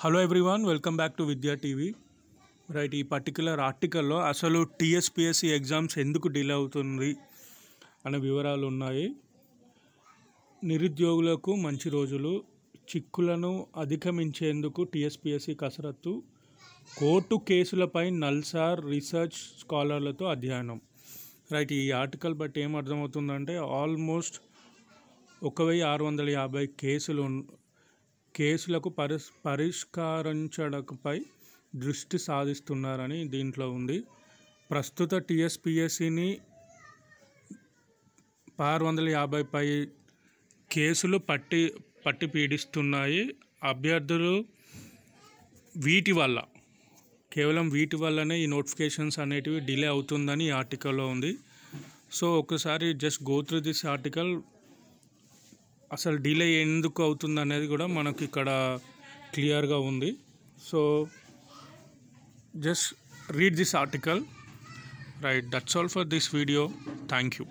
hello everyone welcome back to Vidya TV right ఈ particular ఆర్టికల్లో అసలు టీఎస్పిఎస్సి ఎగ్జామ్స్ ఎందుకు డిలే అవుతుంది అనే వివరాలు ఉన్నాయి నిరుద్యోగులకు మంచి రోజులు చిక్కులను అధిగమించేందుకు టీఎస్పిఎస్సి కసరత్తు కోర్టు కేసులపై నల్సార్ రీసెర్చ్ స్కాలర్లతో అధ్యయనం రైట్ ఈ ఆర్టికల్ బట్టి ఏం అర్థమవుతుందంటే ఆల్మోస్ట్ ఒక వెయ్యి ఆరు వందల యాభై కేసులు కేసులకు పరిష్ పరిష్కరించడంపై దృష్టి సాధిస్తున్నారని దీంట్లో ఉంది ప్రస్తుత టీఎస్పీఎస్సిని ఆరు వందల యాభై పై కేసులు పట్టి పట్టి పీడిస్తున్నాయి అభ్యర్థులు వీటి వల్ల కేవలం వీటి వల్లనే ఈ నోటిఫికేషన్స్ అనేటివి డిలే అవుతుందని ఆర్టికల్లో ఉంది సో ఒకసారి just go through this article అసలు డిలే ఎందుకు అవుతుంది అనేది కూడా మనకి ఇక్కడ క్లియర్గా ఉంది so just read this article right that's all for this video thank you